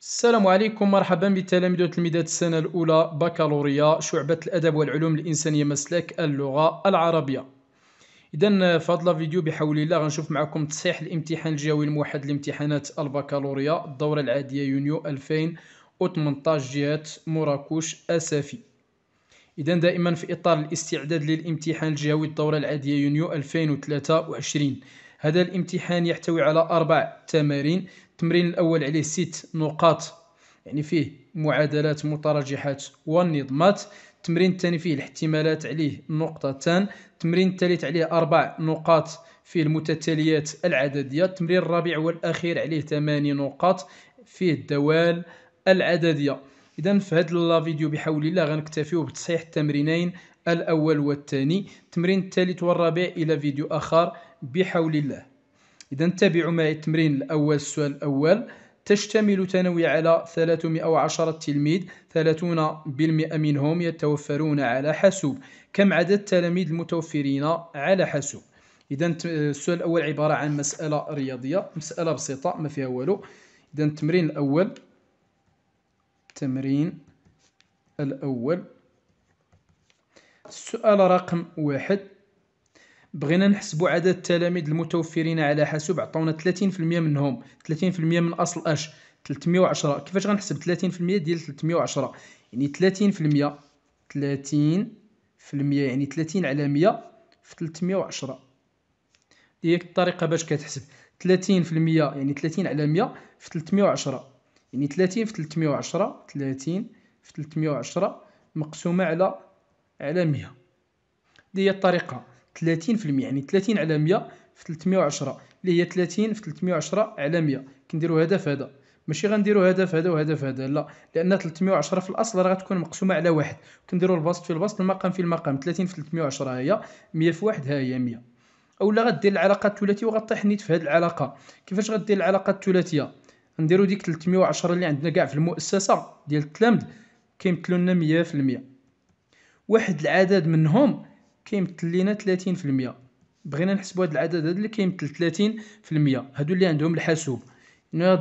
السلام عليكم مرحبا بتلاميذ وتلميذات السنة الأولى بكالوريا شعبة الأدب والعلوم الإنسانية مسلك اللغة العربية إذا في هذا الفيديو بحول الله غنشوف معكم تصحيح الامتحان الجوي الموحد لامتحانات البكالوريا الدورة العادية يونيو 2018 جهة مراكش أسافي إذا دائما في إطار الاستعداد للامتحان الجهوي الدورة العادية يونيو 2023 هذا الامتحان يحتوي على أربع تمارين التمرين الأول عليه ست نقاط يعني فيه معادلات متراجحات والنظمات التمرين الثاني فيه الاحتمالات عليه نقطتان التمرين الثالث عليه أربع نقاط فيه المتتاليات العددية التمرين الرابع والأخير عليه ثماني نقاط فيه الدوال العددية إذا في هذا الفيديو بحول الله غنكتفيو بتصحيح التمرينين الأول والثاني التمرين الثالث والرابع إلى فيديو آخر بحول الله إذا تابعوا معي التمرين الأول السؤال الأول تشتمل ثانوي على 310 تلميذ 30% منهم يتوفرون على حاسوب كم عدد التلاميذ المتوفرين على حاسوب إذا السؤال الأول عبارة عن مسألة رياضية مسألة بسيطة ما فيها والو إذا التمرين الأول التمرين الأول السؤال رقم واحد بغينا نحسبوا عدد التلاميذ المتوفرين على حاسوب عطاونا 30% منهم 30% من اصل اش 310 كيفاش غنحسب 30% ديال 310 يعني 30% 30% في المية يعني 30 على 100 في 310 ديك الطريقه باش كتحسب 30% يعني 30 على 100 في 310 يعني 30 في 310 30 في 310 مقسومه على على 100 اللي هي الطريقه 30% في المية. يعني 30 على 100 في 310 اللي هي 30 في 310 على 100 كنديروا هدف هذا ماشي غنديروا هدف هذا وهدف هذا لا لان 310 في الاصل راه غتكون مقسومه على واحد كنديروا البسط في البسط المقام في المقام 30 في 310 هي 100 في واحد ها هي 100 اولا غدير العلاقه الثلاثيه وغطيح نيت في هذه العلاقه كيفاش غدير العلاقه الثلاثيه نديروا ديك 310 اللي عندنا كاع في المؤسسه ديال التلامذ كيمثلوا لنا 100% واحد العدد منهم كيمثل لينا 30% بغينا نحسبوا هذا العدد هذا اللي كيمثل 30% هادو اللي عندهم الحاسوب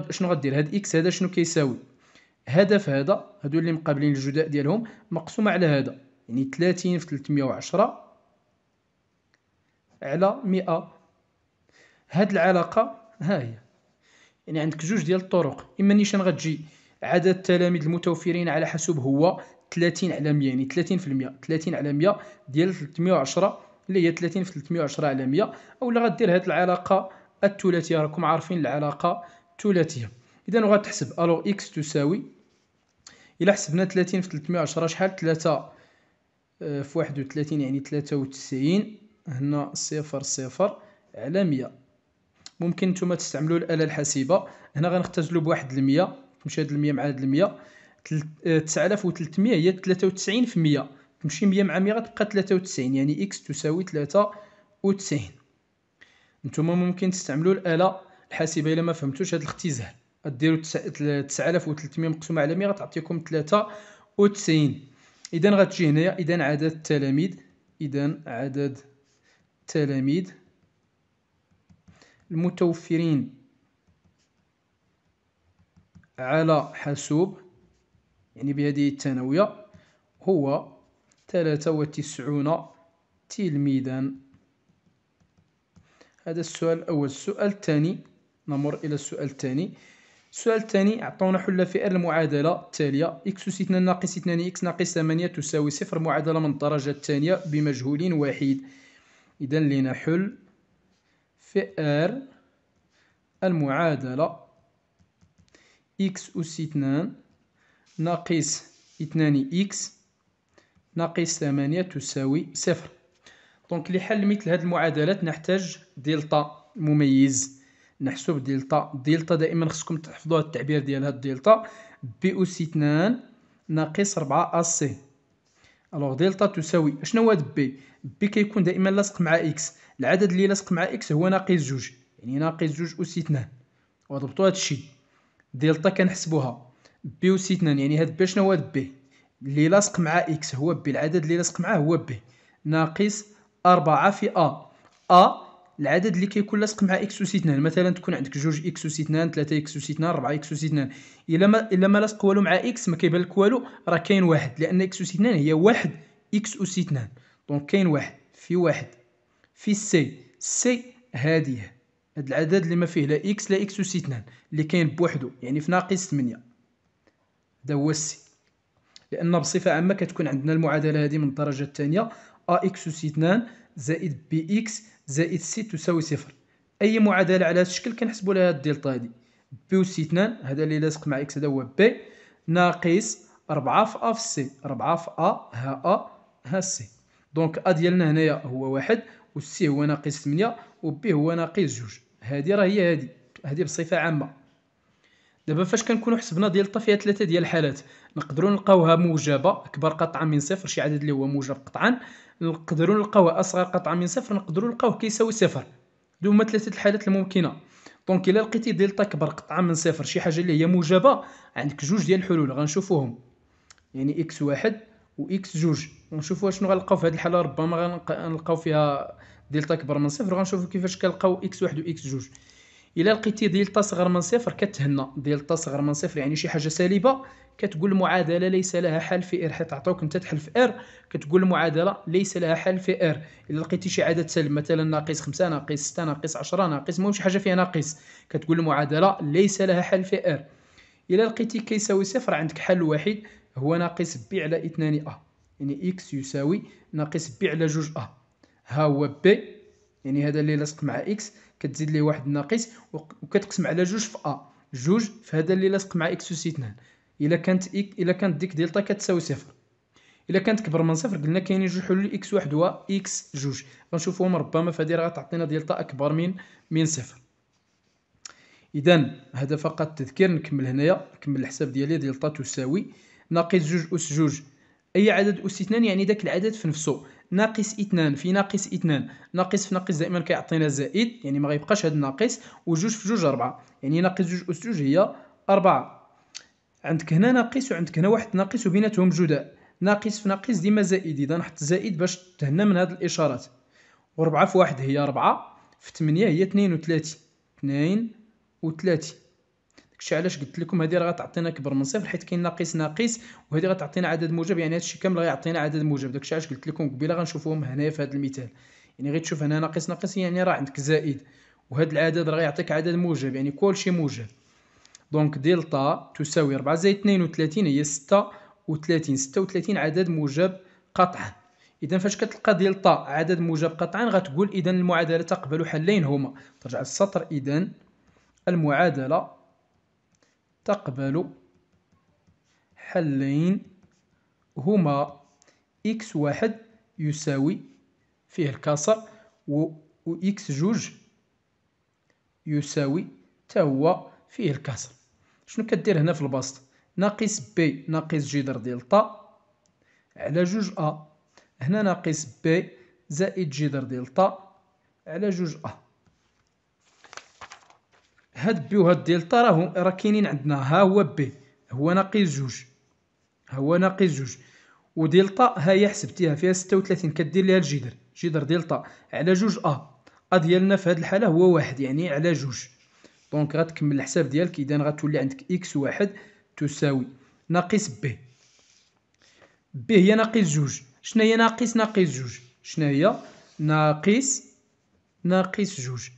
شنو غدير هاد اكس هذا شنو كيساوي هذا في هذا هادو اللي مقابلين الجداء ديالهم مقسومه على هذا يعني 30 في 310 على 100 هاد العلاقه ها هي يعني عندك جوج ديال الطرق اما نيشان غتجي عدد التلاميذ المتوفرين على حسب هو 30 على 100 يعني 30% 30 على 100 ديال 310 اللي هي 30 في 310 على 100 اولا غدير هاد العلاقه الثلاثيه راكم عارفين العلاقه الثلاثيه اذا غتحسب الو اكس تساوي الا حسبنا 30 في 310 شحال 3 آه، في 31 يعني 93 هنا صفر صفر على 100 ممكن نتوما تستعملوا الاله الحاسبه هنا غنختزلوا بواحد المية تمشي هاد المية مع هاد المية 9300 آه، هي 93 في 100 تمشي 100 مع 100 تبقى 93 يعني اكس تساوي 93 نتوما ممكن تستعملوا الاله الحاسبه الا ما فهمتوش هذا الاختزال ديروا 9300 مقسومه على 100 غتعطيكم 93 اذا غتجي هنايا اذا عدد التلاميذ اذا عدد التلاميذ المتوفرين على حاسوب يعني بهذه الثانوية هو 93 وتسعون تلميذا هذا السؤال الأول السؤال الثاني نمر إلى السؤال الثاني السؤال الثاني عطونا حل فئر المعادلة التالية x ستنا ناقص 2 x ناقص 8 تساوي صفر معادلة من الدرجة الثانية بمجهول واحد إذا لنا حل فئر المعادلة x أس 2 ناقص اثنان إكس ناقص ثمانية تساوي صفر دونك لحل مثل هذه المعادلات نحتاج دلتا مميز نحسب دلتا دلتا دائما خصكم تحفظوا التعبير ديال هاد دلتا بي او سي 2 ناقص 4 سي الوغ دلتا تساوي شنو هاد بي بي كيكون دائما لاصق مع اكس العدد اللي لاصق مع اكس هو ناقص جوج يعني ناقص جوج سي 2 وضبطوا هادشي دلتا كنحسبوها بي وسي اثنان 2 يعني هاد بي شنو هو هاد بي اللي لاصق مع اكس هو بي العدد اللي لاصق معاه هو بي ناقص 4 في ا ا العدد اللي كيكون لاصق مع اكس وسي 2 يعني مثلا تكون عندك جوج اكس وسي 2 3 اكس وسي 2 4 اكس وسي 2 الا ما الا ما لاصق والو مع اكس ما كيبان لك والو راه كاين واحد لان اكس وسي 2 هي واحد اكس وسي 2 دونك كاين واحد في واحد في سي سي هادي هاد العدد اللي ما فيه لا اكس لا اكس وسي 2 اللي كاين بوحدو يعني في ناقص 8 هذا هو السي لان بصفه عامه كتكون عندنا المعادله هذه من الدرجه الثانيه ا اكس اس 2 زائد بي اكس زائد سي تساوي صفر اي معادله على هذا الشكل كنحسبوا لها الدلتا هذه بي اس 2 هذا اللي لاصق مع اكس هذا هو بي ناقص 4 في ا في سي 4 في ا ها ا ها سي دونك ا ديالنا هنايا هو واحد والسي هو ناقص 8 وبي هو ناقص جوج هذه راه هي هذه هذه بصفه عامه دابا فاش كنكونوا حسبنا ديال الطا فيها ثلاثه ديال الحالات نقدروا نلقاوها موجبه اكبر قطعه من صفر شي عدد اللي هو موجب قطعا نقدروا نلقاوها اصغر قطعه من صفر نقدروا نلقاوه كيساوي صفر دو هما ثلاثه الحالات الممكنه دونك الا لقيتي دلتا كبر قطعه من صفر شي حاجه اللي هي موجبه عندك جوج ديال الحلول غنشوفوهم يعني اكس واحد واكس جوج ونشوفوا شنو غنلقاو في هذه الحاله ربما غنلقاو فيها دلتا كبر من صفر غنشوفوا كيفاش كنلقاو اكس واحد واكس جوج الا لقيتي دلتا صغر من صفر كتهنى دلتا صغر من صفر يعني شي حاجه سالبه كتقول المعادله ليس لها حل في ار حيت عطاوك انت تحل في ار كتقول المعادله ليس لها حل في ار الا لقيتي شي عدد سالب مثلا ناقص 5 ناقص 6 ناقص 10 ناقص المهم شي حاجه فيها ناقص كتقول المعادله ليس لها حل في ار الا لقيتي كيساوي صفر عندك حل واحد هو ناقص بي على 2 ا يعني اكس يساوي ناقص بي على 2 ا ها هو بي يعني هذا اللي لصق مع اكس كتزيد ليه واحد ناقص وكتقسم على جوج في ا جوج في هذا اللي لاصق مع اكس اوس اثنان الا كانت إك الا كانت ديك دلتا كتساوي صفر الا كانت كبر من صفر قلنا كاينين جوج حلول اكس واحد و اكس جوج غنشوفوهم ربما فهادي راه غتعطينا دلتا اكبر من من صفر اذا هذا فقط تذكير نكمل هنايا نكمل الحساب ديالي دلتا تساوي ناقص جوج اس جوج اي عدد اس اثنان يعني داك العدد في نفسه ناقص اثنان في ناقص اثنان ناقص في ناقص دائما كيعطينا زائد يعني ما غيبقاش هذا الناقص وجوج في جوج أربعة يعني ناقص جوج أس جوج هي أربعة عندك هنا ناقص وعندك هنا واحد ناقص وبيناتهم جداء ناقص في ناقص ديما زائد إذا نحط زائد باش تهنا من هذه الإشارات وأربعة في واحد هي أربعة في ثمانية هي اثنين وثلاثين اثنين وثلاثين داكشي علاش قلت لكم هذه راه غتعطينا كبر من صفر حيت كاين ناقص ناقص وهذه غتعطينا عدد موجب يعني هادشي كامل غيعطينا عدد موجب داكشي علاش قلت لكم قبيله غنشوفوهم هنايا في هذا المثال يعني غير تشوف هنا ناقص ناقص يعني راه عندك زائد وهذا العدد راه يعطيك عدد موجب يعني كلشي موجب دونك دلتا تساوي 4 زائد 32 هي 36 36 عدد موجب قطعا اذا فاش كتلقى دلتا عدد موجب قطعا غتقول اذا المعادله تقبل حلين هما ترجع السطر اذا المعادله تقبل حلين هما إكس واحد يساوي فيه الكسر و إكس جوج يساوي تا هو فيه الكسر شنو كدير هنا في البسط ناقص ب ناقص جدر ديال طا على جوج أ هنا ناقص ب زائد جدر ديال طا على جوج أ هاد بي وهاد دلتا راهو راه كاينين عندنا ها هو بي هو ناقص جوج ها هو ناقص جوج ودلتا ها هي حسبتيها فيها ستة وثلاثين كدير ليها الجدر جدر دلتا على جوج ا ا ديالنا في هاد الحاله هو واحد يعني على جوج دونك غتكمل الحساب ديالك اذا غتولي عندك اكس واحد تساوي ناقص بي بي هي ناقص جوج شناهي ناقص ناقص جوج شناهي ناقص ناقص جوج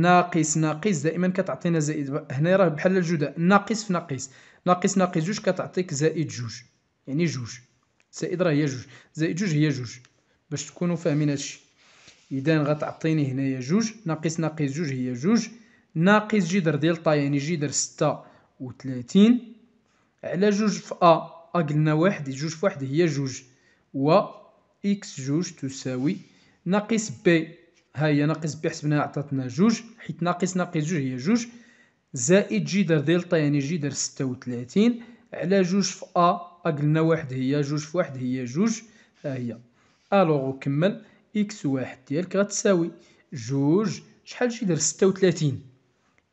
ناقص ناقص دائما كتعطينا زائد هنا راه بحال الجداء ناقص في ناقص ناقص ناقص جوج كتعطيك زائد جوج يعني جوج زائد راه هي جوج زائد جوج هي جوج باش تكونوا فاهمين هادشي اذا غتعطيني هنايا جوج ناقص ناقص جوج هي جوج ناقص جدر ديال طا يعني جدر ستة وثلاثين على جوج في ا ا قلنا واحد جوج في واحد هي جوج و اكس جوج تساوي ناقص بي ها هي ناقص بي حسبناها عطاتنا جوج حيت ناقص ناقص جوج هي جوج زائد جدر دلتا يعني جدر ستة وثلاثين على جوج في أ قلنا واحد هي جوج في واحد هي جوج ها هي ألوغ وكمل إكس واحد ديالك غتساوي جوج شحال جدر ستة وثلاثين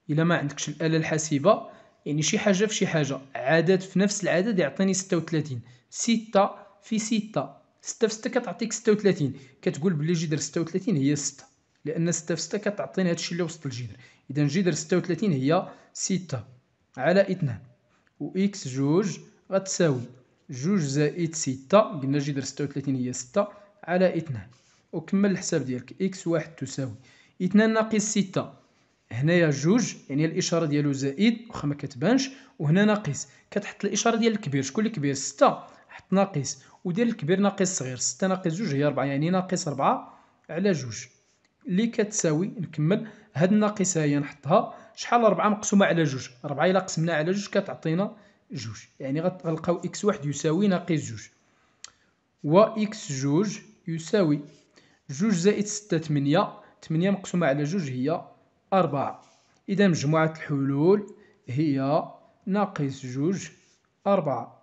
إلا ما عندكش الآلة الحاسبة يعني شي حاجة في شي حاجة عدد في نفس العدد يعطيني ستة وثلاثين ستة في ستة ستة في ستة كتعطيك ستة وثلاثين كتقول بلي جدر ستة وثلاثين هي ستة لان 6 في 6 كتعطينا هذا الشيء اللي وسط الجذر اذا جذر 36 هي 6 على 2 و اكس جوج غتساوي جوج زائد 6 قلنا جذر 36 هي 6 على 2 وكمل الحساب ديالك اكس واحد تساوي 2 ناقص 6 هنايا جوج يعني الاشاره ديالو زائد واخا ما كتبانش وهنا ناقص كتحط الاشاره ديال الكبير شكون اللي كبير 6 حط ناقص ودير الكبير ناقص صغير 6 ناقص جوج هي 4 يعني ناقص 4 على جوج اللي كتساوي نكمل هاد الناقصه هي نحطها شحال 4 مقسومه على جوج 4 الا قسمناها على جوج كتعطينا جوج يعني غتلقاو اكس واحد يساوي ناقص جوج و اكس جوج يساوي جوج زائد ستة 8 8 مقسومة على جوج هي أربعة إذا مجموعة الحلول هي ناقص جوج أربعة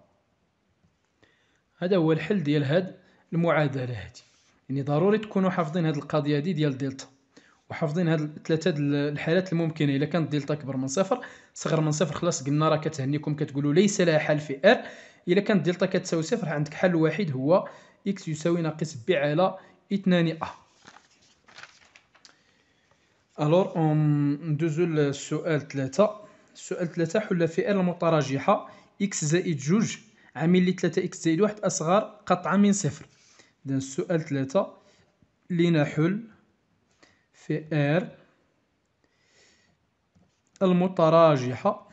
هذا هو الحل ديال هاد المعادلة هادي يعني ضروري تكونوا حافظين هذه القضيه هذه ديال دلتا وحافظين هاد ثلاثه الحالات الممكنه الا كانت دلتا كبر من صفر صغر من صفر خلاص قلنا راه كتهنيكم كتقولوا ليس لها حل في ار الا كانت دلتا كتساوي صفر عندك حل واحد هو اكس يساوي ناقص بي على 2 ا الور اون ندوزو للسؤال 3 السؤال 3 حل في ار المتراجحه اكس زائد 2 عامل لي 3 اكس زائد 1 اصغر قطعه من صفر إذا السؤال ثلاثة لنحل في R المتراجحة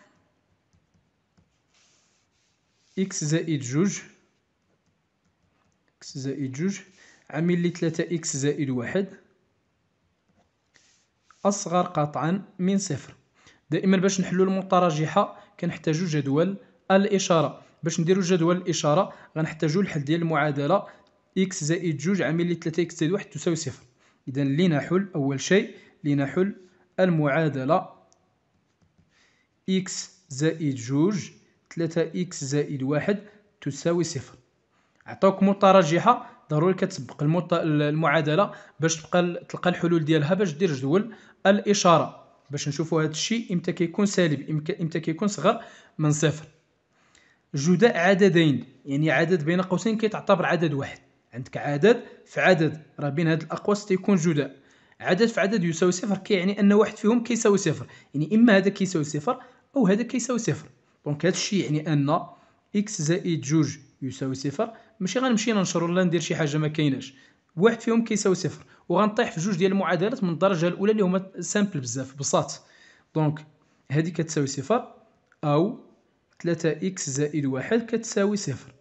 إكس زائد جوج إكس زائد جوج عامل لي ثلاثة إكس زائد واحد أصغر قطعا من صفر دائما باش نحلو المتراجحة كنحتاجو جدول الإشارة باش نديرو جدول الإشارة غنحتاجو الحل ديال المعادلة إكس زائد جوج عامل 3 إكس زائد واحد تساوي صفر إذا لنحل أول شيء لنحل المعادلة إكس زائد جوج 3 إكس زائد واحد تساوي صفر عطاوك مترجحة ضروري كتسبق المط... المعادله باش تبقى تلقى الحلول ديالها باش دير جدول الاشاره باش نشوفوا هذا الشيء امتى كيكون سالب امتى كيكون صغر من صفر جداء عددين يعني عدد بين قوسين كيتعتبر عدد واحد عندك عدد في عدد راه بين هاد الاقواس تيكون جداء عدد في عدد يساوي صفر كيعني ان واحد فيهم كيساوي صفر يعني اما هذا كيساوي صفر او هذا كيساوي صفر دونك هادشي يعني ان اكس زائد جوج يساوي صفر ماشي غنمشي ننشر ولا ندير شي حاجه ما كايناش واحد فيهم كيساوي صفر وغنطيح في جوج ديال المعادلات من الدرجه الاولى اللي هما سامبل بزاف بساط دونك هذه كتساوي صفر او 3 اكس زائد واحد كتساوي صفر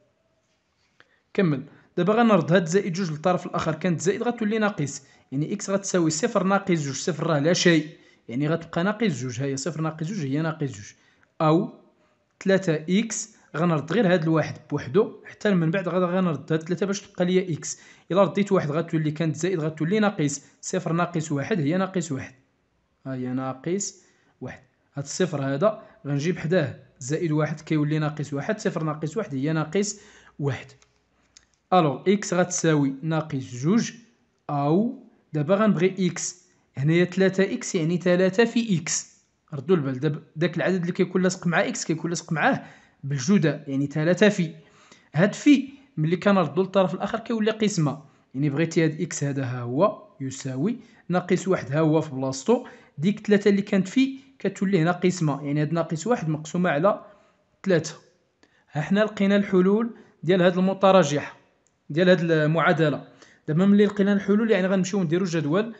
كمل دابا هاد زائد جوج للطرف الاخر كانت زائد غتولي ناقص يعني اكس غتساوي صفر ناقص جوج صفر راه لا شيء يعني غتبقى ناقص جوج هي صفر ناقص جوج هي ناقص جوج او ثلاثة اكس غنرد غير هاد الواحد بوحدو حتى من بعد غدا غنرد هاد ثلاثة باش تبقى ليا اكس الا رديت واحد غتولي كانت زائد غتولي ناقص صفر ناقص واحد هي ناقص واحد ها هي ناقص واحد هاد الصفر هذا غنجيب حداه زائد واحد كيولي ناقص واحد صفر ناقص واحد هي ناقص واحد الوغ اكس غتساوي ناقص جوج او دابا غنبغي اكس هنايا 3 اكس يعني 3 في اكس ردوا البال دابا داك العدد اللي كيكون لاصق مع اكس كيكون لاصق معاه بالجوده يعني 3 في هاد في ملي كنردوا للطرف الاخر كيولي قسمه يعني بغيتي هاد اكس هذا ها هو يساوي ناقص واحد ها هو في بلاصتو ديك 3 اللي كانت في كتولي هنا قسمه يعني هاد ناقص واحد مقسومه على 3 ها حنا لقينا الحلول ديال هاد المتراجحه ديال هاد المعادله دابا ملي لقينا الحلول يعني غنمشيو نديرو جدول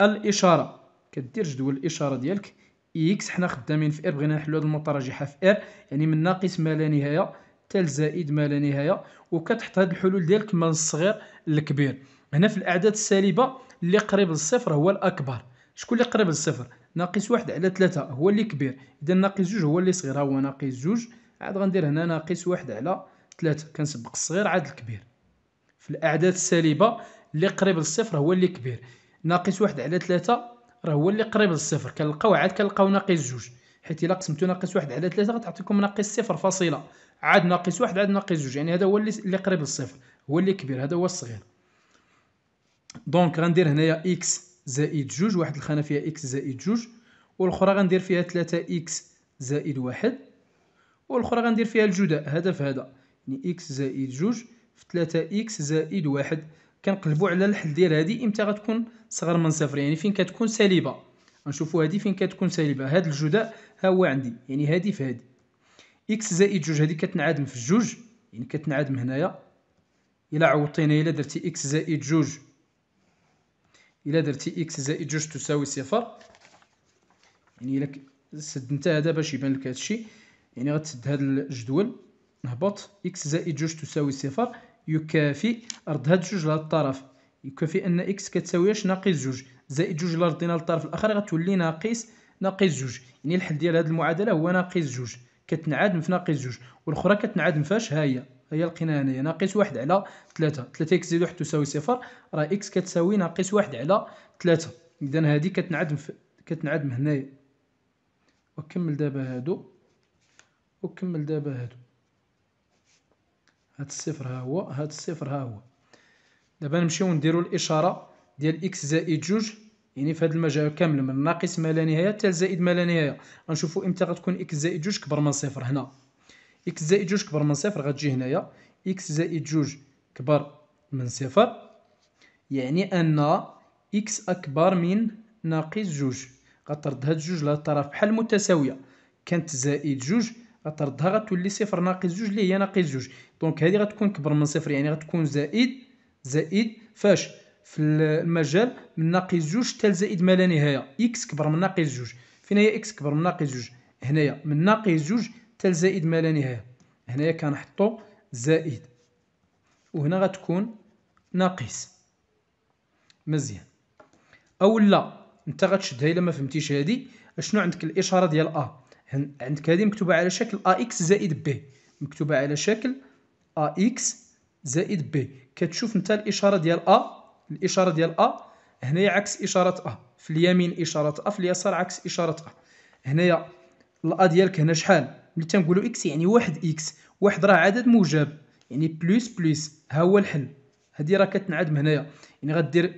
الاشاره كدير جدول الاشاره ديالك اكس حنا خدامين في ار بغينا نحلو هاد المتراجحه في ار يعني من ناقص ما لا نهايه حتى لزائد ما لا نهايه وكتحط هاد الحلول ديالك من الصغير للكبير هنا في الاعداد السالبه اللي قريب للصفر هو الاكبر شكون اللي قريب للصفر ناقص واحد على ثلاثة هو اللي كبير اذا ناقص جوج هو اللي صغير هو ناقص جوج عاد غندير هنا ناقص واحد على ثلاثة كنسبق الصغير عاد الكبير في الاعداد السالبه اللي قريب للصفر هو اللي كبير ناقص واحد على ثلاثة راه هو اللي قريب للصفر كنلقاو عاد كنلقاو ناقص جوج حيت الا قسمتو ناقص واحد على ثلاثة غتعطيكم ناقص صفر فاصله عاد ناقص واحد عاد ناقص جوج يعني هذا هو اللي اللي قريب للصفر هو اللي كبير هذا هو الصغير دونك غندير هنايا اكس زائد جوج واحد الخانه فيها اكس زائد جوج والاخرى غندير فيها ثلاثة اكس زائد واحد والاخرى غندير فيها الجداء هذا في هذا يعني اكس زائد جوج في 3 اكس زائد واحد كنقلبوا على الحل ديال هذه امتى غتكون صغر من صفر يعني فين كتكون سالبه غنشوفوا هذه فين كتكون سالبه هذا الجداء ها هو عندي يعني هذه في هذه اكس زائد جوج هذه كتنعدم في الجوج يعني كتنعدم هنايا الا عوضتينا الا درتي اكس زائد جوج الا درتي اكس زائد جوج تساوي صفر يعني الا سدنتها هذا باش يبان لك هادشي يعني غتسد هاد الجدول نهبط اكس زائد جوج تساوي صفر يكافئ رد هاد جوج لهاد الطرف يكافئ ان اكس كتساوي اش ناقص جوج زائد جوج الا للطرف الاخر غتولي ناقص ناقص جوج يعني الحل ديال هاد المعادله هو ناقص جوج كتنعدم في ناقص جوج والاخرى كتنعدم فاش هاهي هي هي لقيناها هنايا ناقص واحد على ثلاثة ثلاثة اكس زائد واحد تساوي صفر راه اكس كتساوي ناقص واحد على ثلاثة اذا هادي كتنعدم ف... كتنعدم هنايا وكمل دابا هادو وكمل دابا هادو هاد الصفر ها هو هاد الصفر ها هو دابا نمشيو نديرو الاشاره ديال اكس زائد جوج يعني في هاد المجال كامل من ناقص ما لا نهايه حتى زائد ما لا نهايه غنشوفو امتى غتكون اكس زائد جوج كبر من صفر هنا اكس زائد جوج كبر من صفر غتجي هنايا اكس زائد جوج كبر من صفر يعني ان اكس اكبر من ناقص جوج غترد هاد جوج لهاد الطرف بحال متساويه كانت زائد جوج غتردها غتولي صفر ناقص جوج اللي هي ناقص جوج دونك هذه غتكون كبر من صفر يعني غتكون زائد زائد فاش في المجال من ناقص جوج حتى لزائد ما لا نهايه اكس كبر من ناقص جوج فين هي اكس كبر من ناقص جوج هنايا من ناقص جوج حتى لزائد ما لا نهايه هنايا كنحطو زائد وهنا غتكون ناقص مزيان اولا انت غتشدها الا ما فهمتيش هادي شنو عندك الاشاره ديال ا عندك هذه مكتوبه على شكل ا اكس زائد B مكتوبه على شكل ا اكس زائد B كتشوف انت الاشاره ديال ا الاشاره ديال ا هنايا عكس اشاره ا في اليمين اشاره ا في اليسار عكس اشاره ا هنايا الا ديالك هنا شحال ملي تنقولو اكس يعني واحد اكس واحد راه عدد موجب يعني بلوس بلوس ها هو الحل هادي راه كتنعدم هنايا يعني غدير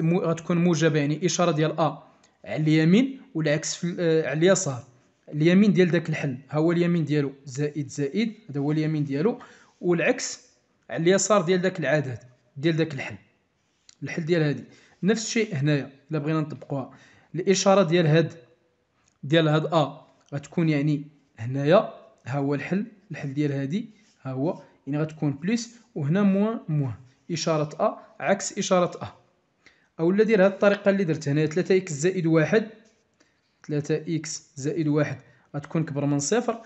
غتكون موجبه يعني اشاره ديال ا على اليمين والعكس في آه، على اليسار اليمين ديال داك الحل ها هو اليمين ديالو زائد زائد هذا هو اليمين ديالو والعكس على اليسار ديال داك العدد ديال داك الحل الحل ديال هادي نفس الشيء هنايا الا بغينا نطبقوها الاشاره ديال هاد ديال هاد ا غتكون يعني هنايا ها هو الحل الحل ديال هادي ها هو يعني غتكون بليس وهنا موان موان اشاره ا عكس اشاره ا اولا دير هاد الطريقه اللي درت هنايا 3 اكس زائد واحد 3 اكس زائد واحد غتكون كبر من صفر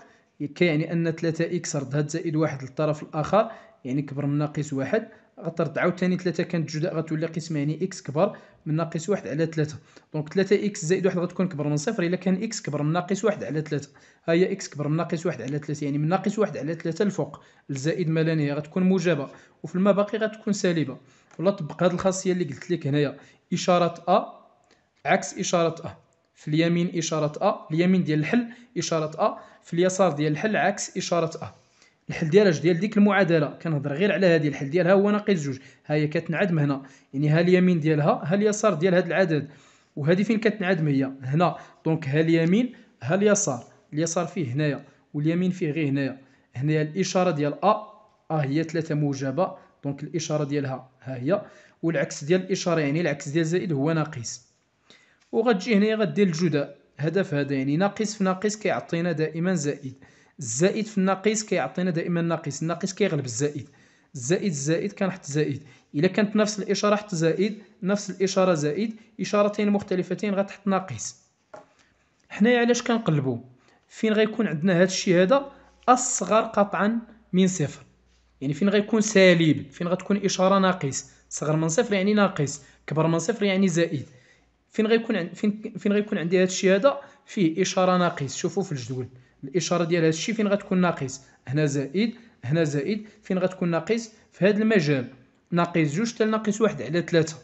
كيعني ان 3 اكس ردها زائد واحد للطرف الاخر يعني كبر من ناقص واحد غترد عاوتاني 3 كانت جداء غتولي قسمه يعني اكس كبر من ناقص واحد على 3 دونك 3 اكس زائد واحد غتكون كبر من صفر الا كان اكس كبر من ناقص واحد على 3 ها هي اكس كبر من ناقص واحد على 3 يعني من ناقص واحد على 3 الفوق الزائد نهايه غتكون موجبه وفي الما باقي غتكون سالبه ولا طبق هذه الخاصيه اللي قلت لك هنايا اشاره ا عكس اشاره ا في اليمين إشارة أ اليمين ديال الحل إشارة أ في اليسار ديال الحل عكس إشارة أ الحل ديالاش ديال ديك المعادله كنهضر غير على هذه الحل ديالها هو ناقص جوج ها هي كتنعدم هنا يعني ها اليمين ديالها ها اليسار ديال هذا العدد وهذه فين كتنعدم هي هنا دونك ها اليمين ها اليسار اليسار فيه هنايا واليمين فيه غير هنايا هنايا الاشاره ديال ا ا هي ثلاثه موجبه دونك الاشاره ديالها ها هي والعكس ديال الاشاره يعني العكس ديال زائد هو ناقص وغتجي هنايا غدير الجداء هدف هذا يعني ناقص في ناقص كيعطينا دائما زائد الزائد في الناقص كيعطينا دائما ناقص الناقص كيغلب الزائد الزائد الزائد كنحط زائد الا كانت نفس الاشاره حط زائد نفس الاشاره زائد اشارتين مختلفتين غتحط ناقص حنايا علاش كنقلبوا فين غيكون عندنا هذا الشيء هذا اصغر قطعا من صفر يعني فين غيكون سالب فين غتكون اشاره ناقص صغر من صفر يعني ناقص كبر من صفر يعني زائد فين غيكون فين فين غيكون عندي هذا الشيء هذا فيه اشاره ناقص شوفوا في الجدول الاشاره ديال هذا الشيء فين غتكون ناقص هنا زائد هنا زائد فين غتكون ناقص في هذا المجال ناقص جوج حتى ناقص واحد على ثلاثة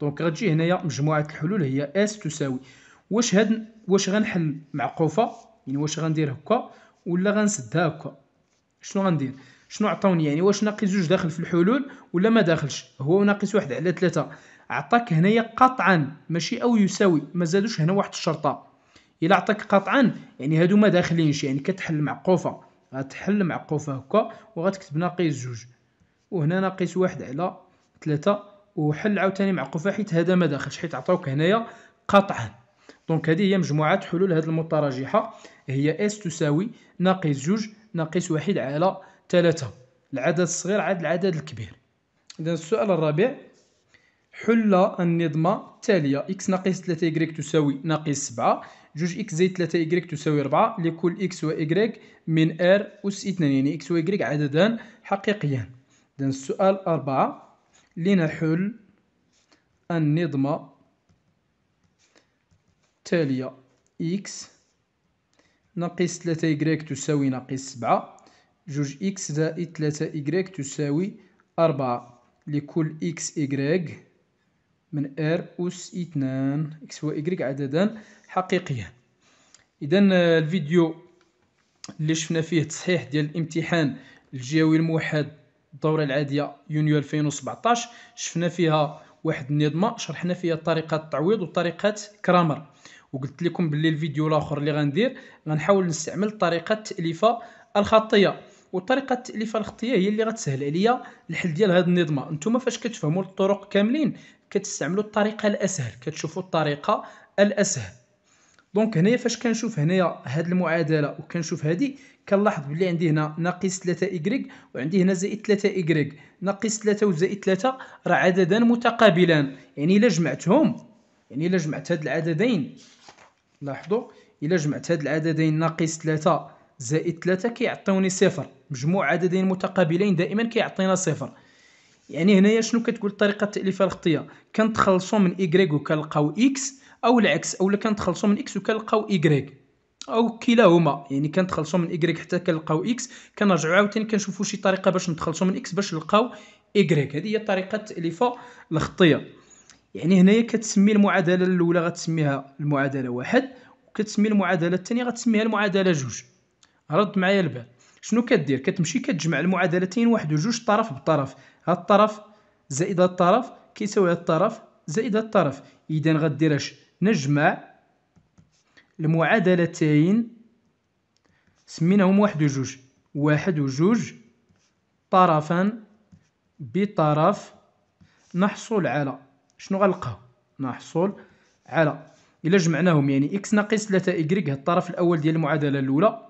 دونك غتجي هنايا مجموعه الحلول هي اس تساوي واش هاد واش غنحل معقوفه يعني واش غندير هكا ولا غنسدها هكا شنو غندير شنو عطاوني يعني واش ناقص جوج داخل في الحلول ولا ما داخلش هو ناقص واحد على ثلاثة عطاك هنايا قطعا ماشي او يساوي ما زادوش هنا واحد الشرطه الا عطاك قطعا يعني هادو ما داخلينش يعني كتحل معقوفه غتحل معقوفه هكا وغتكتب ناقص جوج وهنا ناقص واحد على ثلاثة وحل عاوتاني معقوفه حيت هذا ما داخلش حيت عطاوك هنايا قطعا دونك هذه هي مجموعه حلول هذه المتراجحه هي اس تساوي ناقص جوج ناقص واحد على ثلاثة العدد الصغير عاد العدد الكبير اذا السؤال الرابع حل النظمة التالية x ناقص 3 y تساوي ناقص 7 جوج x زائد 3 y تساوي 4 لكل x و y من r أس 2 يعني x و y عددان حقيقيان إذن السؤال 4 لنحل النظمة التالية x ناقص 3 y تساوي ناقص 7 جوج x زائد 3 y تساوي 4 لكل x y من ار أس اثنان إكس وإيكغيك عددا حقيقيا إذا آه، الفيديو اللي شفنا فيه تصحيح ديال الامتحان الجوي الموحد الدورة العادية يونيو 2017 شفنا فيها واحد النظمة شرحنا فيها طريقة التعويض وطريقة كرامر وقلت لكم باللي الفيديو الاخر اللي غندير غنحاول نستعمل طريقة التأليفة الخطية وطريقه التأليفة الخطيه هي اللي غتسهل عليا الحل ديال هاد النظمه انتم فاش كتفهموا الطرق كاملين كتستعملوا الطريقه الاسهل كتشوفوا الطريقه الاسهل دونك هنايا فاش كنشوف هنايا هاد المعادله وكنشوف هادي كنلاحظ بلي عندي هنا ناقص 3 ايغريك وعندي هنا زائد 3 ايغريك ناقص 3 وزائد 3 راه عددان متقابلان يعني الا جمعتهم يعني الا جمعت هاد العددين لاحظوا الا جمعت هاد العددين ناقص 3 زائد 3 كيعطيوني صفر مجموع عددين متقابلين دائما كيعطينا صفر يعني هنايا شنو كتقول الطريقه التاليفيه الخطيه كنتخلصوا من إيكغيك وكنلقاو اكس او العكس اولا كنتخلصوا من اكس وكنلقاو إيكغيك او كلاهما يعني كنتخلصوا من إيكغيك حتى كنلقاو اكس كنرجعوا عاوتاني كنشوفوا شي طريقه باش نتخلصوا من اكس باش نلقاو إيكغيك هذه هي الطريقه التاليفه الخطيه يعني هنايا كتسمي المعادله الاولى غتسميها المعادله واحد وكتسمي المعادله الثانيه غتسميها المعادله جوج رد معايا البال شنو كدير كتمشي كتجمع المعادلتين واحد وجوج طرف بطرف الطرف زائد الطرف كيساوي الطرف زائد الطرف اذا غدير اش نجمع المعادلتين سميناهم واحد وجوج واحد وجوج طرفا بطرف نحصل على شنو غنلقاو نحصل على الا جمعناهم يعني اكس ناقص 3 هاد الطرف الاول ديال المعادله الاولى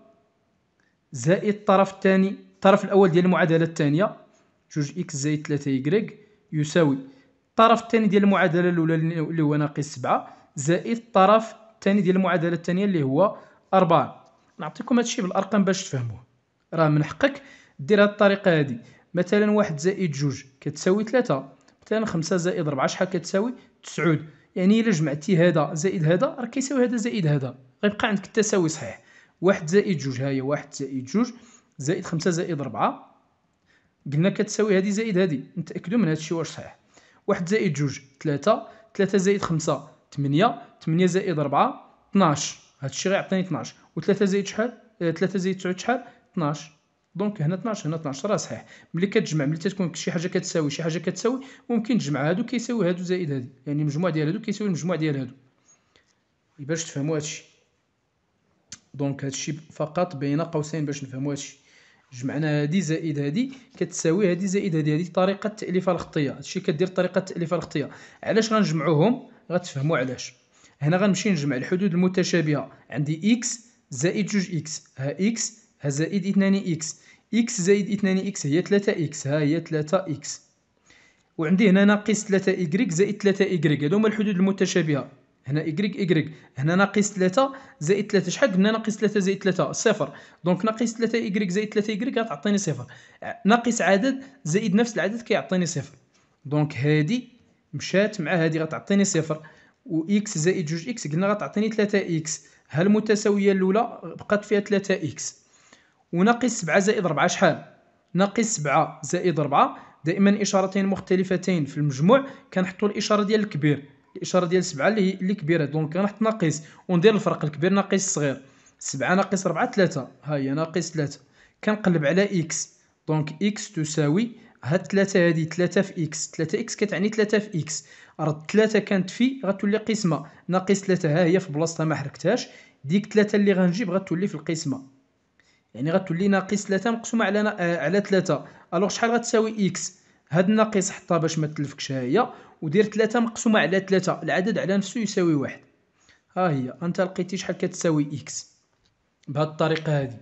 زائد الطرف الثاني الطرف الاول ديال المعادله الثانيه جوج إكس زائد ثلاثة إكغيك يساوي الطرف الثاني ديال المعادلة الأولى اللي هو ناقص سبعة زائد الطرف الثاني ديال المعادلة الثانية اللي هو أربعة نعطيكم هادشي بالأرقام باش تفهموه راه من حقك دير هاد الطريقة هادي مثلا واحد زائد جوج كتساوي ثلاثة مثلا خمسة زائد ربعة شحال كتساوي تسعود يعني إلا جمعتي هذا زائد هذا راه كيساوي هذا زائد هذا غيبقى عندك التساوي صحيح واحد زائد جوج هاهي واحد زائد جوج زائد خمسة زائد ربعة قلنا كتساوي هذه زائد هذه نتاكدوا من هذا الشيء واش صحيح واحد زائد جوج ثلاثة ثلاثة زائد خمسة ثمانية ثمانية زائد ربعة 12 هذا الشيء غيعطيني 12 و زائد شحال ثلاثة آه، زائد تسعود شحال 12 دونك هنا 12 هنا 12 راه صحيح ملي كتجمع ملي تكون شي حاجه كتساوي شي حاجه كتساوي ممكن تجمع هادو كيساوي هادو زائد هادو يعني المجموع ديال هادو كيساوي المجموع ديال هادو باش تفهموا هادشي دونك هادشي فقط بين قوسين باش نفهموا هادشي جمعنا هذه زائد هذه كتساوي هذه زائد هذه هذه طريقه التاليف الخطيه هادشي كدير طريقه التاليف الخطيه علاش غنجمعوهم غتفهموا علاش هنا غنمشي نجمع الحدود المتشابهه عندي اكس زائد 2 اكس ها اكس ها زائد 2 اكس اكس زائد 2 اكس هي 3 اكس ها هي 3 اكس وعندي هنا ناقص 3 y زائد 3 y هادو هما الحدود المتشابهه هنا إيكغيك إيكغيك هنا ناقص 3 زائد 3 شحال قلنا ناقص 3 زائد 3 صفر دونك ناقص 3 إيكغيك زائد 3 إيكغيك غتعطيني صفر ناقص عدد زائد نفس العدد كيعطيني صفر دونك هادي مشات مع هادي غتعطيني صفر و إكس زائد جوج إكس قلنا غتعطيني 3 إكس ها المتساوية الأولى بقات فيها 3 إكس وناقص 7 زائد 4 شحال ناقص 7 زائد 4 دائما إشارتين مختلفتين في المجموع كنحطو الإشارة ديال الكبير الاشاره ديال 7 اللي اللي كبيره دونك غنحط ناقص وندير الفرق الكبير ناقص الصغير 7 ناقص 4 3 ها هي ناقص 3 كنقلب على اكس دونك اكس تساوي هاد 3 هادي 3 في اكس 3 اكس كتعني 3 في اكس رد 3 كانت في غتولي قسمه ناقص 3 ها هي في بلاصتها ما حركتهاش ديك 3 اللي غنجيب غتولي في القسمه يعني غتولي ناقص 3 مقسومه على آه، على 3 الوغ شحال غتساوي اكس هاد الناقص حطها باش ما تلفكش هي ودير ثلاثة مقسومة على ثلاثة العدد على نفسه يساوي واحد ها هي انت لقيتي شحال كتساوي اكس بهاد الطريقة هادي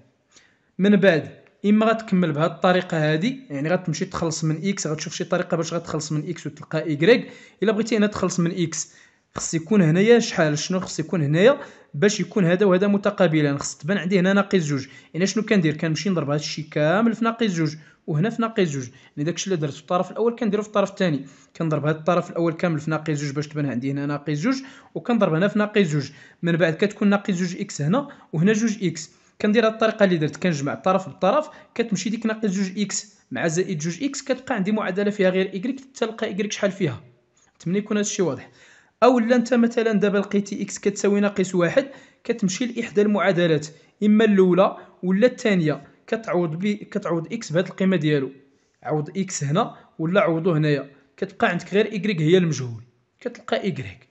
من بعد اما غتكمل بهاد الطريقه هادي يعني غتمشي تخلص من اكس غتشوف شي طريقه باش غتخلص من اكس وتلقى ايكغيك الا بغيتي هنا تخلص من اكس خص يكون هنايا شحال شنو خص يكون هنايا باش يكون هذا وهذا متقابلان خص تبان عندي هنا ناقص جوج يعني شنو كندير كنمشي نضرب هادشي كامل في ناقص جوج وهنا في ناقص جوج يعني داكشي اللي درت في الطرف الاول كنديرو في الطرف الثاني كنضرب هذا الطرف الاول كامل في ناقص جوج باش تبان عندي هنا ناقص جوج وكنضرب هنا في ناقص جوج من بعد كتكون ناقص جوج اكس هنا وهنا جوج اكس كندير هاد الطريقه اللي درت كنجمع الطرف بالطرف كتمشي ديك ناقص جوج اكس مع زائد جوج اكس كتبقى عندي معادله فيها غير ايكغيك تلقى اكريك ايكغيك شحال فيها نتمنى يكون الشيء واضح اولا انت مثلا دابا لقيتي اكس كتساوي ناقص واحد كتمشي لاحدى المعادلات اما الاولى ولا الثانيه كتعوض بي كتعوض اكس بهاد القيمه ديالو عوض اكس هنا ولا عوضو هنايا كتبقى عندك غير ايكغيك هي المجهول كتلقى ايكغيك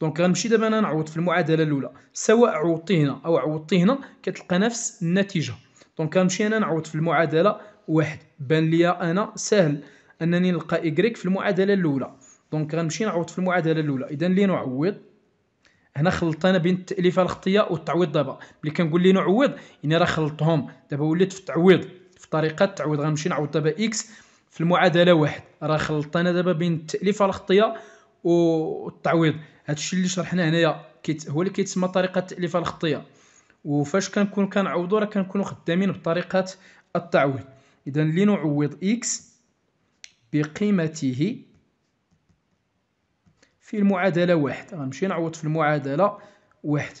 دونك غنمشي دابا انا نعوض في المعادله الاولى سواء عوضتي هنا او عوضتي هنا كتلقى نفس النتيجه دونك غنمشي انا نعوض في المعادله واحد بان ليا انا سهل انني نلقى ايكغيك في المعادله الاولى دونك غنمشي نعوض في المعادله الاولى اذا لي نعوض هنا خلطنا بين التاليفه الخطيه والتعويض دابا ملي كنقول لي نعوض يعني راه خلطهم دابا وليت في التعويض في طريقه التعويض غنمشي نعوض دابا اكس في المعادله واحد راه خلطنا دابا بين التاليفه الخطيه والتعويض هادشي اللي شرحناه هنايا هو اللي كيتسمى طريقه التاليفه الخطيه وفاش كنكون كنعوضو راه كنكونو خدامين بطريقه التعويض اذا لنعوض اكس بقيمته في المعادلة واحد غنمشي نعوض في المعادلة واحد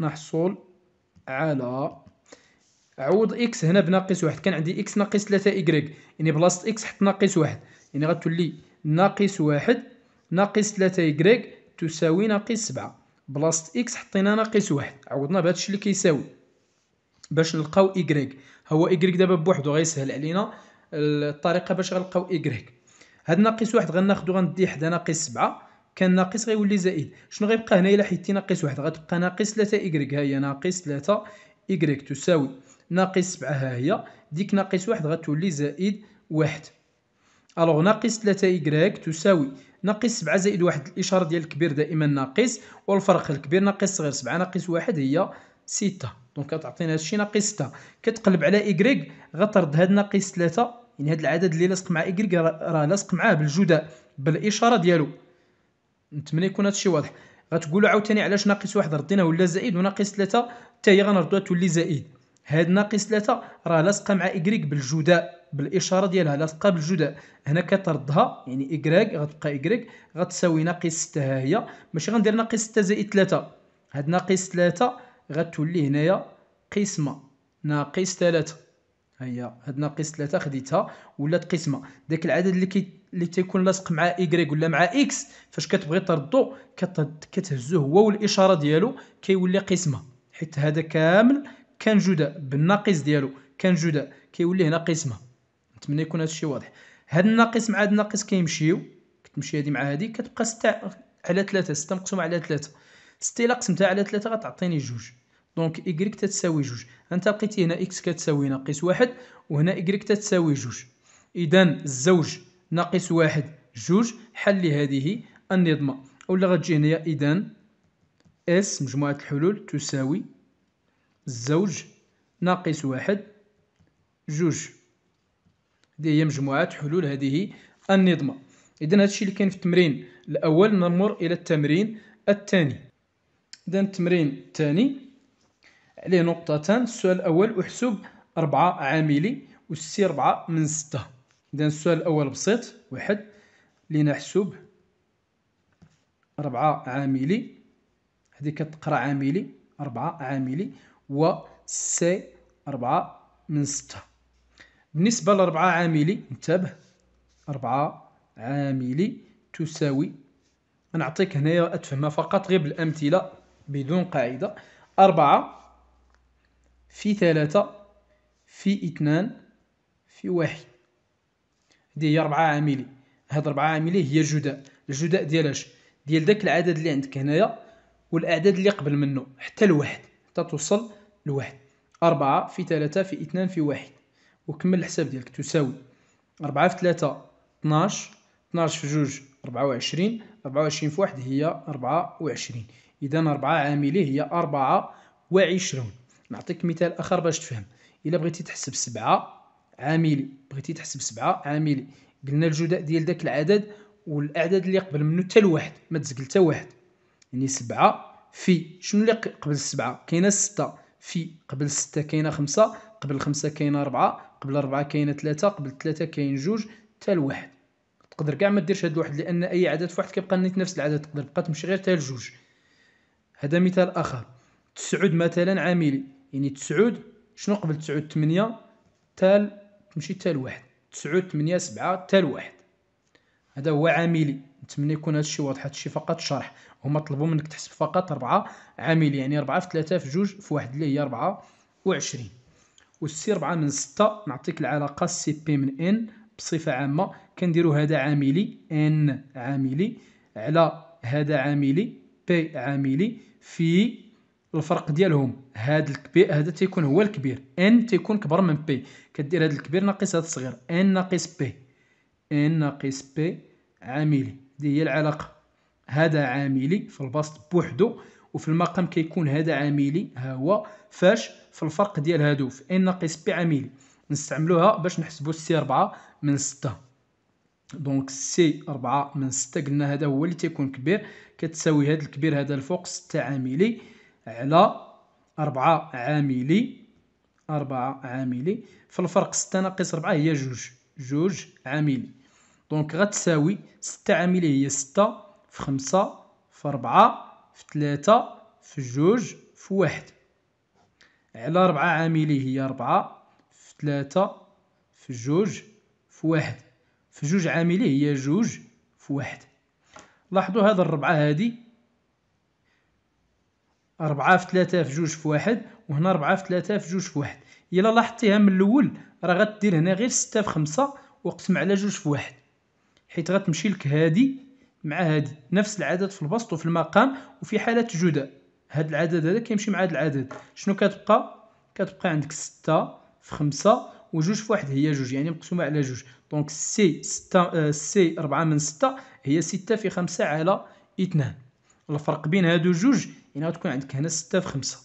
نحصل على عوض اكس هنا بناقص واحد كان عندي اكس ناقص ثلاثة إكغيك يعني بلاصة اكس حط ناقص واحد يعني غتولي ناقص واحد ناقص ثلاثة إكغيك تساوي ناقص سبعة بلاصة اكس حطينا ناقص واحد عوضنا بهادشي اللي كيساوي باش نلقاو إكغيك هو إكغيك دابا بوحدو غيسهل علينا الطريقة باش غنلقاو إكغيك هاد ناقص واحد غناخدو غندي حدا ناقص سبعة كان ناقص غيولي زائد شنو غيبقى هنا الا حيدتي ناقص واحد غتبقى ناقص 3 ايكغيك ها هي ناقص 3 ايكغيك تساوي ناقص 7 ها هي ديك ناقص واحد غتولي زائد واحد الوغ ناقص 3 ايكغيك تساوي ناقص 7 زائد واحد الاشاره ديال الكبير دائما ناقص والفرق الكبير ناقص صغير 7 ناقص واحد هي 6 دونك كتعطينا هادشي ناقص 6 كتقلب على ايكغيك غترد هاد ناقص 3 يعني هاد العدد اللي لاصق مع ايكغيك راه لاصق معاه بالجداء بالاشاره ديالو نتمنى يكون هادشي واضح غتقولوا عاوتاني علاش ناقص واحد رديناه ولا زائد وناقص ثلاثة حتى هي غنردوها تولي زائد هاد ناقص ثلاثة راه لاصقة مع إكريك بالجداء بالإشارة ديالها لاصقة بالجداء هنا كتردها يعني إكريك غتبقى إكريك غتساوي ناقص ستة ها هي ماشي غندير ناقص ستة زائد ثلاثة هاد ناقص ثلاثة غتولي هنايا قسمة ناقص ثلاثة هيا هاد ناقص ثلاثة خديتها ولات قسمة داك العدد اللي كي اللي تيكون لاصق مع ايكغيك ولا مع اكس فاش كتبغي تردو كتهزو هو والاشاره ديالو كيولي قسمه حيت هذا كامل كان جداء بالناقص ديالو كان جداء كيولي هنا قسمه نتمنى يكون هذا الشيء واضح هاد الناقص مع هاد الناقص كيمشيو كتمشي هادي مع هادي كتبقى ستة على ثلاثة ستة مقسومه على ثلاثة ستة الا قسمتها على ثلاثة غتعطيني جوج دونك ايكغيك تتساوي جوج انت لقيتي هنا اكس كتساوي ناقص واحد وهنا ايكغيك تتساوي جوج اذا الزوج ناقص واحد جوج حل لهذه النظمة أولا غتجي هنايا إذن اس مجموعة الحلول تساوي الزوج ناقص واحد جوج هذه هي مجموعة حلول هذه النظمة إذن هذا الشيء اللي كاين في التمرين الأول نمر إلى التمرين الثاني إذن التمرين الثاني عليه نقطتان السؤال الأول أحسب أربعة عاملي وستي أربعة من ستة إذا السؤال الأول بسيط واحد لنحسب أربعة عاملي هذه كتقرا عاملي أربعة عاملي و سي أربعة من ستة بالنسبة لربعة عاملي انتبه أربعة عاملي تساوي نعطيك هنايا أتفهمها فقط غير بالأمثلة بدون قاعدة أربعة في ثلاثة في اثنان في واحد هذه هي ربعة عاملي هاد ربعة عاملي هي جداء الجداء ديال اش ديال داك العدد اللي عندك هنايا والاعداد اللي قبل منه حتى لواحد حتى توصل لواحد 4 في 3 في 2 في واحد وكمل الحساب ديالك تساوي 4 في 3 12 12 في جوج 24 24 في واحد هي 24 إذا 4 عاملي هي 24 نعطيك مثال آخر باش تفهم إلا بغيتي تحسب سبعة عاملي بغيتي تحسب سبعة عاملي قلنا الجداء ديال داك العدد والاعداد اللي قبل منه حتى لواحد ما تزقل حتى واحد يعني سبعة في شنو اللي قبل السبعة كاينه ستة في قبل ستة كاينه خمسة قبل خمسة كاينه أربعة قبل أربعة كاينه ثلاثة قبل ثلاثة كاين جوج حتى لواحد تقدر كاع ما ديرش هاد الواحد لان اي عدد فواحد كيبقى نيت نفس العدد تقدر تبقى تمشي غير حتى لجوج هذا مثال اخر تسعود مثلا عاملي يعني تسعود شنو قبل تسعود تمنية تال تمشي تال واحد تسعود تمنية سبعة تال واحد هذا هو عاملي نتمنى يكون هادشي واضح هادشي فقط شرح هما طلبو منك تحسب فقط ربعة عاملي يعني ربعة في ثلاثة في جوج في واحد اللي هي ربعة وعشرين والسي ربعة من ستة نعطيك العلاقة سي بي من ان بصفة عامة كنديرو هذا عاملي ان عاملي على هذا عاملي بي عاملي في الفرق ديالهم هذا الكبير هذا تيكون هو الكبير ان تيكون كبر من بي كدير هذا الكبير ناقص هذا الصغير ان ناقص بي ان ناقص بي عاملي دي هي العلاقه هذا عاملي في البسط بوحدو وفي المقام كيكون هذا عاملي ها هو فاش في الفرق ديال هادو في ان ناقص بي عاملي نستعملوها باش نحسبوا سي 4 من 6 دونك سي 4 من 6 قلنا هذا هو اللي تيكون كبير كتساوي هذا الكبير هذا الفوق 6 عاملي على أربعة عاملي أربعة عاملي في الفرق ستة ناقص ربعة هي جوج جوج عاملي دونك غتساوي ستة عاملي هي ستة في خمسة في ربعة في ثلاثة في جوج في واحد على ربعة عاملي هي ربعة في ثلاثة في جوج في واحد في جوج عاملي هي جوج في واحد لاحظوا هذا الربعة هذه ربعة في 3 في جوج في واحد وهنا ربعة في 3 في جوج في واحد الا لاحظتيها من الاول راه غدير هنا غير ستة في خمسة وقسم على جوج في واحد حيت غتمشي لك هادي مع هادي نفس العدد في البسط وفي المقام وفي حالة جداء هاد العدد هذا كيمشي مع هاد العدد شنو كتبقى كتبقى عندك ستة في خمسة وجوج في واحد هي جوج يعني مقسومة على جوج دونك سي ستة آه، سي ربعة من ستة هي ستة في خمسة على اثنان الفرق بين هادو جوج يعني غتكون عندك هنا ستة في خمسة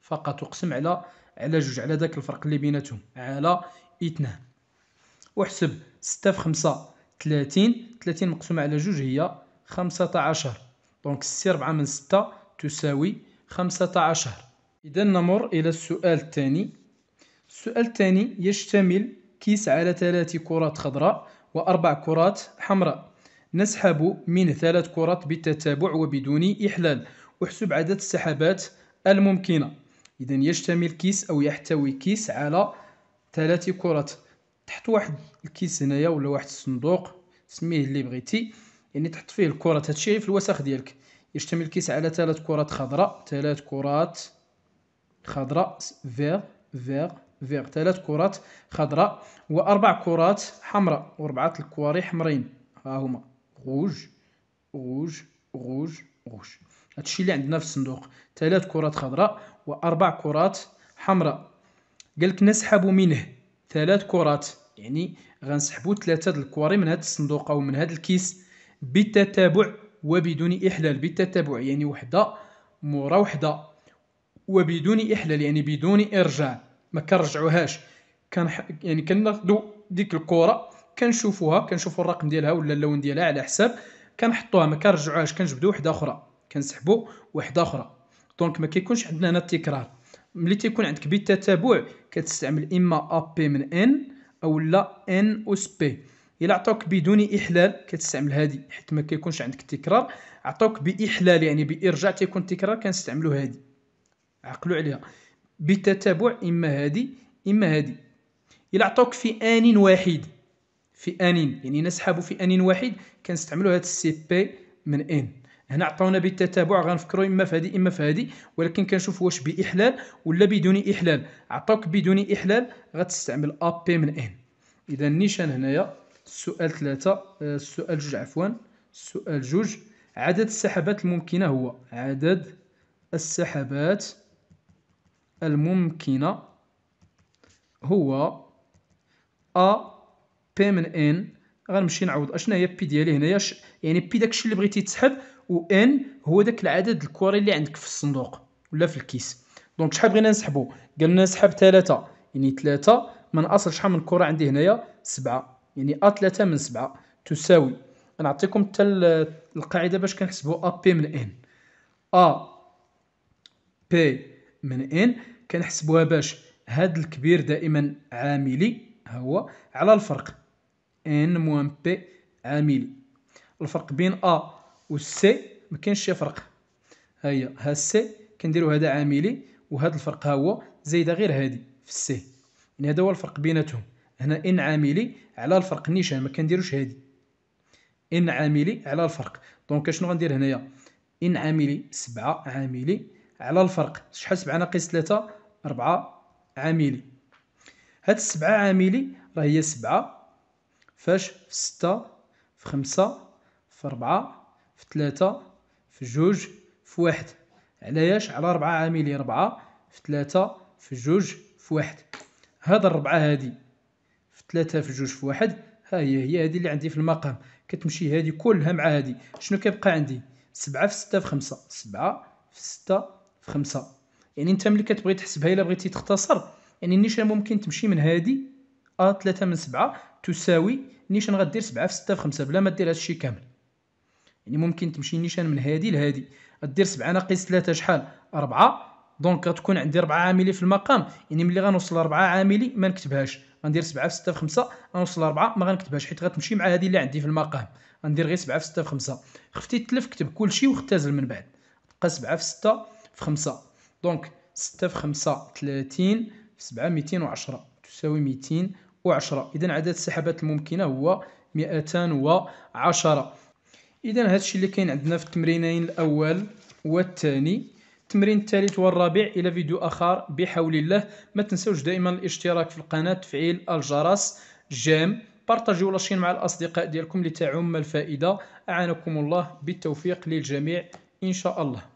فقط وقسم على على جوج على داك الفرق اللي بيناتهم على اثنان وحسب ستة في خمسة ثلاثين ثلاثين مقسومة على جوج هي خمسة عشر دونك سي ربعة من ستة تساوي خمسة عشر إذا نمر إلى السؤال الثاني السؤال الثاني يشتمل كيس على ثلاث كرات خضراء وأربع كرات حمراء نسحب من ثلاث كرات بالتتابع وبدون إحلال واحسب عدد السحابات الممكنة إذا يشتمل كيس أو يحتوي كيس على ثلاث كرات تحط واحد الكيس هنايا ولا واحد الصندوق سميه اللي بغيتي يعني تحط فيه الكرات هادشي في الوسخ ديالك يشتمل كيس على ثلاث كرات خضراء ثلاث كرات خضراء فيغ فيغ فيغ ثلاث كرات خضراء واربع كرات حمراء واربعه الكواري حمرين ها هما غوج غوج غوج غوج هادشي اللي عندنا في الصندوق ثلاث كرات خضراء واربع كرات حمراء قالك نسحب منه ثلاث كرات يعني غنسحبوا ثلاثه د الكواري من هذا الصندوق او من هذا الكيس بالتتابع وبدون احلال بالتتابع يعني وحده مورا وحده وبدون احلال يعني بدون ارجاع ما كنرجعوهاش كان يعني كناخذوا ديك الكره كنشوفوها كنشوفوا الرقم ديالها ولا اللون ديالها على حساب كنحطوها ما كنرجعوهاش كنجبدو وحده اخرى كنسحبوا وحده اخرى دونك ما كيكونش عندنا هنا التكرار ملي تيكون عندك بيت تتابع كتستعمل اما ا بي من ان او لا ان اس بي الا عطاوك بدون احلال كتستعمل هذه حيت ما كيكونش عندك تكرار عطاوك باحلال يعني بارجاع تيكون تكرار كنستعملوا هذه عقلوا عليها بالتتابع اما هذه اما هذه الا عطاوك في ان واحد في ان يعني نسحبوا في ان واحد كنستعملوا هذا السي بي من ان هنا عطاونا بالتتابع غنفكروا اما في هذه اما في هذه ولكن كنشوف واش باحلال ولا بدون احلال عطاوك بدون احلال غتستعمل ا بي من ان اذا النيشان هنايا السؤال ثلاثة السؤال آه، جوج عفوا السؤال جوج عدد السحابات الممكنة هو عدد السحابات الممكنة هو ا بي من ان غنمشي نعوض اشنا هي بي ديالي هنايا يعني بي داكشي اللي بغيتي تسحب و ان هو داك العدد الكوري اللي عندك في الصندوق ولا في الكيس دونك شحال بغينا نسحبو قالنا نسحب ثلاثة يعني ثلاثة من اصل شحال من كره عندي هنايا سبعة يعني ا ثلاثة من سبعة تساوي نعطيكم حتى القاعده باش كنحسبو ا بي من ان ا بي من ان كنحسبوها باش هاد الكبير دائما عاملي ها هو على الفرق ان موان بي عاملي الفرق بين ا و سي ما كاينش شي فرق ها هي ها سي كنديرو هذا عاملي وهذا الفرق ها هو زايده غير هذه في سي يعني هذا هو الفرق بيناتهم هنا ان عاملي على الفرق نيشان ما كنديروش هذه ان عاملي على الفرق دونك شنو غندير هنايا ان عاملي سبعة عاملي على الفرق شحال سبعة ناقص 3 4 عاملي هاد السبعة عاملي راه هي سبعة فاش في ستة في خمسة في ربعة في ثلاثة في جوج في واحد علاش على ربعة عاملي ربعة في ثلاثة في جوج في واحد هاد الربعة هادي في ثلاثة في جوج في واحد ها هي هي هادي اللي عندي في المقام كتمشي هادي كلها مع هادي شنو كيبقى عندي سبعة في ستة في خمسة سبعة في ستة في خمسة يعني انت ملي كتبغي تحسبها الا بغيتي تختصر يعني النيشان ممكن تمشي من هادي ا آه، 3 من 7 تساوي نيشان غدير سبعة في ستة في خمسة بلا ما دير هادشي كامل يعني ممكن تمشي نيشان من هادي لهادي غدير سبعة ناقص ثلاثة شحال أربعة دونك غتكون عندي ربعة عاملي في المقام يعني ملي غنوصل ربعة عاملي ما نكتبهاش غندير سبعة في ستة في خمسة غنوصل ربعة ما غنكتبهاش حيت غتمشي مع هادي اللي عندي في المقام غندير غير سبعة في ستة في خمسة خفتي تلف كتب كلشي واختزل من بعد تبقى سبعة في ستة في خمسة دونك ستة في خمسة تلاتين في سبعة ميتين وعشرة تساوي ميتين وعشرة إذا عدد السحابات الممكنة هو مئتان وعشرة إذا هذا الشيء اللي كاين عندنا في التمرينين الأول والثاني التمرين الثالث والرابع إلى فيديو آخر بحول الله ما تنسوش دائما الاشتراك في القناة تفعيل الجرس جام بارتجوا لاشين مع الأصدقاء ديالكم لتعم الفائدة أعانكم الله بالتوفيق للجميع إن شاء الله